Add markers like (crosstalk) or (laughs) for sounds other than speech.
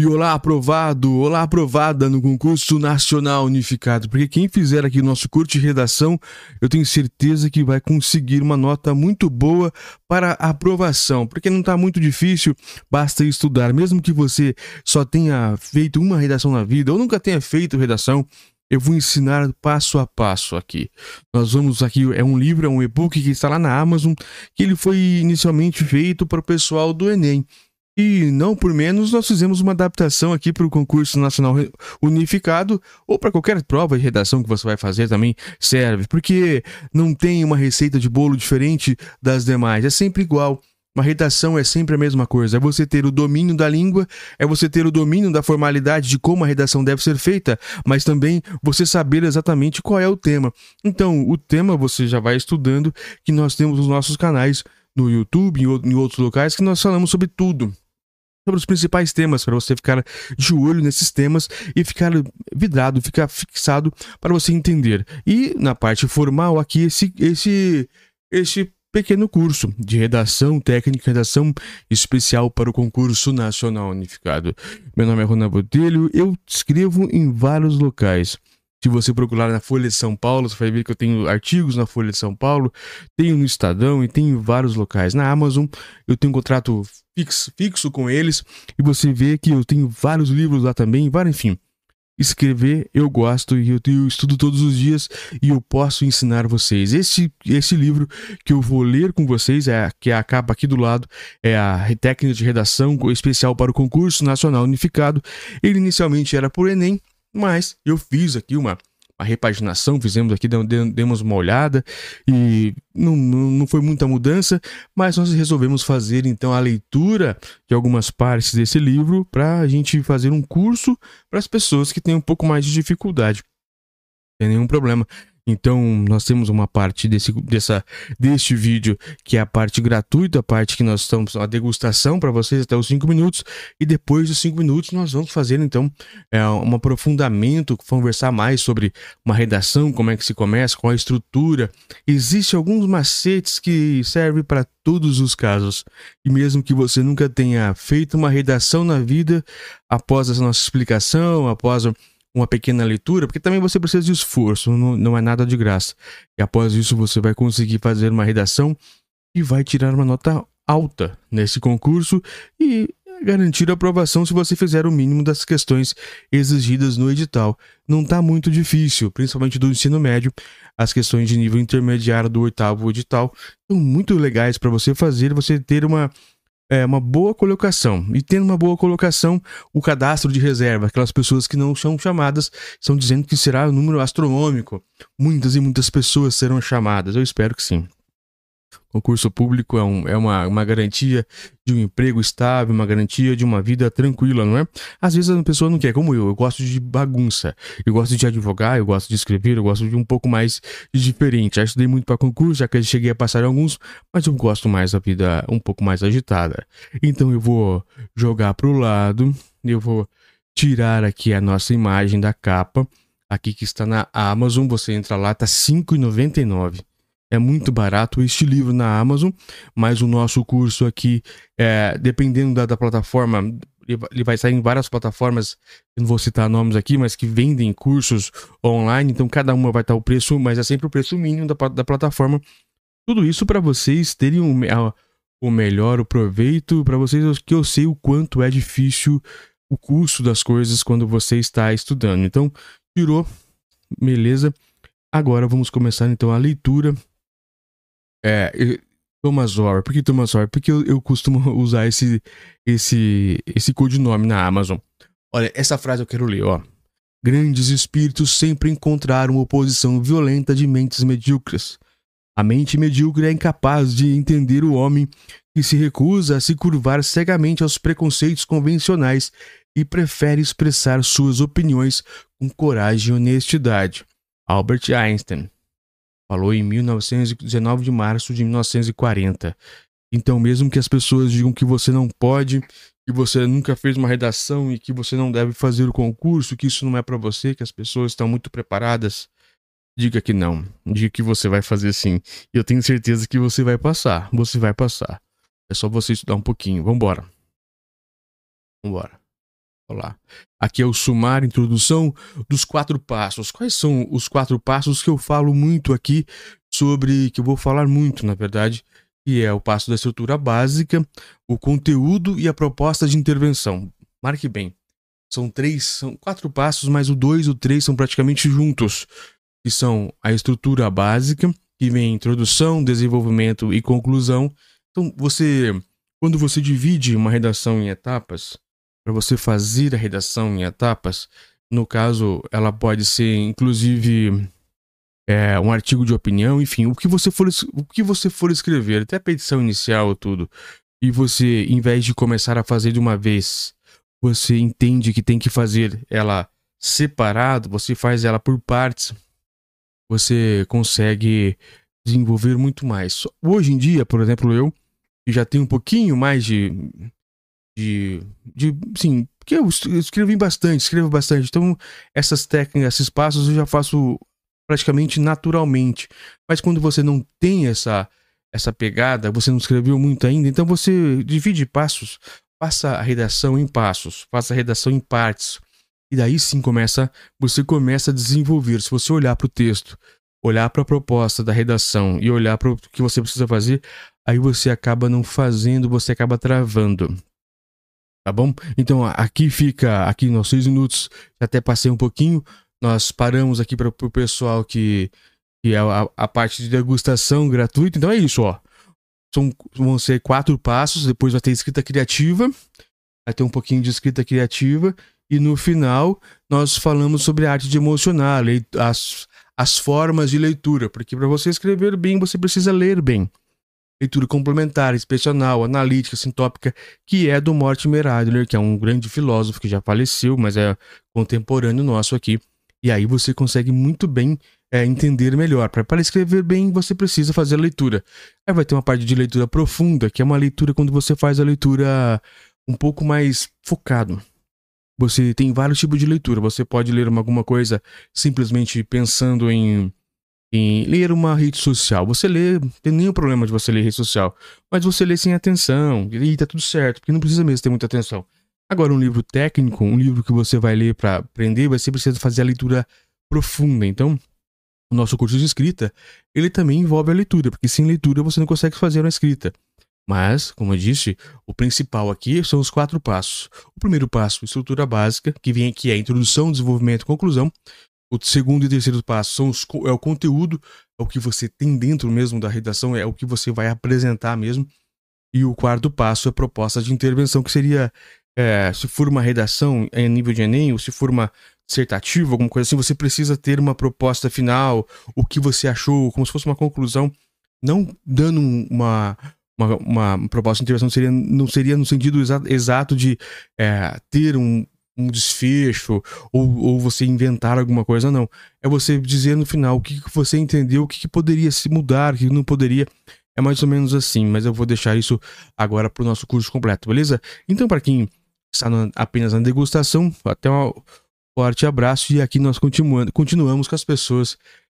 E olá aprovado, olá aprovada no concurso nacional unificado, porque quem fizer aqui o nosso curso de redação, eu tenho certeza que vai conseguir uma nota muito boa para aprovação, porque não está muito difícil, basta estudar, mesmo que você só tenha feito uma redação na vida ou nunca tenha feito redação, eu vou ensinar passo a passo aqui. Nós vamos aqui, é um livro, é um e-book que está lá na Amazon, que ele foi inicialmente feito para o pessoal do Enem. E não por menos, nós fizemos uma adaptação aqui para o concurso nacional unificado ou para qualquer prova de redação que você vai fazer também serve, porque não tem uma receita de bolo diferente das demais, é sempre igual. Uma redação é sempre a mesma coisa. É você ter o domínio da língua, é você ter o domínio da formalidade de como a redação deve ser feita, mas também você saber exatamente qual é o tema. Então, o tema você já vai estudando, que nós temos os nossos canais no YouTube, em outros locais, que nós falamos sobre tudo sobre os principais temas, para você ficar de olho nesses temas e ficar vidrado, ficar fixado para você entender. E na parte formal aqui, esse, esse, esse pequeno curso de redação técnica, redação especial para o concurso nacional unificado. Meu nome é Ronaldo Botelho, eu escrevo em vários locais. Se você procurar na Folha de São Paulo, você vai ver que eu tenho artigos na Folha de São Paulo, tenho no Estadão e tenho em vários locais. Na Amazon, eu tenho um contrato fixo, fixo com eles e você vê que eu tenho vários livros lá também, vários, enfim. Escrever eu gosto e eu, eu estudo todos os dias e eu posso ensinar vocês. Esse, esse livro que eu vou ler com vocês, é, que é a capa aqui do lado, é a técnica de redação especial para o concurso nacional unificado. Ele inicialmente era por Enem, mas eu fiz aqui uma, uma repaginação, fizemos aqui, demos uma olhada e não, não, foi muita mudança, mas nós resolvemos fazer então a leitura de algumas partes desse livro para a gente fazer um curso para as pessoas que têm um pouco mais de dificuldade. Sem tem nenhum problema. Então, nós temos uma parte desse, dessa, deste vídeo que é a parte gratuita, a parte que nós estamos, a degustação para vocês até os 5 minutos. E depois dos 5 minutos, nós vamos fazer então é, um aprofundamento, conversar mais sobre uma redação, como é que se começa, qual a estrutura. Existem alguns macetes que servem para todos os casos. E mesmo que você nunca tenha feito uma redação na vida, após a nossa explicação, após. A uma pequena leitura, porque também você precisa de esforço, não, não é nada de graça. E após isso você vai conseguir fazer uma redação e vai tirar uma nota alta nesse concurso e garantir a aprovação se você fizer o mínimo das questões exigidas no edital. Não está muito difícil, principalmente do ensino médio. As questões de nível intermediário do oitavo edital são muito legais para você fazer, você ter uma é, uma boa colocação. E tendo uma boa colocação, o cadastro de reserva, aquelas pessoas que não são chamadas, estão dizendo que será um número astronômico. Muitas e muitas pessoas serão chamadas. Eu espero que sim. Concurso público é, um, é uma, uma garantia de um emprego estável, uma garantia de uma vida tranquila, não é? Às vezes a pessoa não quer, como eu, eu gosto de bagunça, eu gosto de advogar, eu gosto de escrever, eu gosto de um pouco mais de diferente. Já estudei muito para concurso, já que cheguei a passar alguns, mas eu gosto mais da vida um pouco mais agitada. Então eu vou jogar para o lado, eu vou tirar aqui a nossa imagem da capa, aqui que está na Amazon, você entra lá, tá R$ 5,99. É muito barato este livro na Amazon, mas o nosso curso aqui, é, dependendo da, da plataforma, ele vai sair em várias plataformas, não vou citar nomes aqui, mas que vendem cursos online, então cada uma vai estar o preço, mas é sempre o preço mínimo da, da plataforma. Tudo isso para vocês terem o, o melhor, o proveito, para vocês que eu sei o quanto é difícil o curso das coisas quando você está estudando. Então, tirou, beleza. Agora vamos começar então a leitura é, Thomas War. Por que Thomas War? Porque eu, eu costumo (laughs) usar esse, esse, esse codinome na Amazon. Olha, essa frase eu quero ler, ó. Grandes espíritos sempre encontraram oposição violenta de mentes medíocres. A mente medíocre é incapaz de entender o homem que se recusa a se curvar cegamente aos preconceitos convencionais e prefere expressar suas opiniões com coragem e honestidade. Albert Einstein. Falou em 1919 de março de 1940. Então, mesmo que as pessoas digam que você não pode, que você nunca fez uma redação e que você não deve fazer o concurso, que isso não é para você, que as pessoas estão muito preparadas, diga que não. Diga que você vai fazer sim. Eu tenho certeza que você vai passar. Você vai passar. É só você estudar um pouquinho. Vambora. Vambora. Olá. Aqui é o Sumar introdução dos quatro passos. Quais são os quatro passos que eu falo muito aqui sobre, que eu vou falar muito, na verdade, que é o passo da estrutura básica, o conteúdo e a proposta de intervenção. Marque bem. São três, são quatro passos, mas o dois e o três são praticamente juntos, que são a estrutura básica, que vem introdução, desenvolvimento e conclusão. Então, você quando você divide uma redação em etapas, para você fazer a redação em etapas. No caso, ela pode ser inclusive é, um artigo de opinião, enfim, o que você for, o que você for escrever, até a petição inicial tudo. E você, em vez de começar a fazer de uma vez, você entende que tem que fazer ela separado, você faz ela por partes. Você consegue desenvolver muito mais. Hoje em dia, por exemplo, eu que já tenho um pouquinho mais de de, de sim, porque eu escrevi bastante, escrevo bastante. Então, essas técnicas, esses passos eu já faço praticamente naturalmente. Mas quando você não tem essa essa pegada, você não escreveu muito ainda, então você divide passos, passa a redação em passos, faça a redação em partes. E daí sim começa, você começa a desenvolver. Se você olhar para o texto, olhar para a proposta da redação e olhar para o que você precisa fazer, aí você acaba não fazendo, você acaba travando tá bom? Então aqui fica aqui nos seis minutos, até passei um pouquinho. Nós paramos aqui para o pessoal que, que é a, a, parte de degustação gratuita. Então é isso, ó. São, vão ser quatro passos, depois vai ter escrita criativa, vai ter um pouquinho de escrita criativa, e no final nós falamos sobre a arte de emocionar, as, as formas de leitura, porque para você escrever bem, você precisa ler bem leitura complementar, inspecional, analítica, sintópica, que é do Mortimer Adler, que é um grande filósofo que já faleceu, mas é contemporâneo nosso aqui. E aí você consegue muito bem é, entender melhor. Para escrever bem, você precisa fazer a leitura. Aí vai ter uma parte de leitura profunda, que é uma leitura quando você faz a leitura um pouco mais focado. Você tem vários tipos de leitura. Você pode ler alguma coisa simplesmente pensando em em ler uma rede social. Você lê, não tem nenhum problema de você ler rede social, mas você lê sem atenção e tá tudo certo, porque não precisa mesmo ter muita atenção. Agora, um livro técnico, um livro que você vai ler para aprender, você precisa fazer a leitura profunda. Então, o nosso curso de escrita, ele também envolve a leitura, porque sem leitura você não consegue fazer uma escrita. Mas, como eu disse, o principal aqui são os quatro passos. O primeiro passo, estrutura básica, que vem aqui é a introdução, desenvolvimento e conclusão. O segundo e terceiro passo são os, é o conteúdo, é o que você tem dentro mesmo da redação, é o que você vai apresentar mesmo. E o quarto passo é a proposta de intervenção, que seria é, se for uma redação em nível de Enem, ou se for uma dissertativa, alguma coisa assim, você precisa ter uma proposta final, o que você achou, como se fosse uma conclusão, não dando uma, uma, uma proposta de intervenção, seria, não seria no sentido exato, de é, ter um um desfecho ou, ou você inventar alguma coisa, não. É você dizer no final o que, que você entendeu, o que, que poderia se mudar, o que não poderia. É mais ou menos assim, mas eu vou deixar isso agora para o nosso curso completo, beleza? Então, para quem está na, apenas na degustação, até um forte abraço e aqui nós continuando continuamos com as pessoas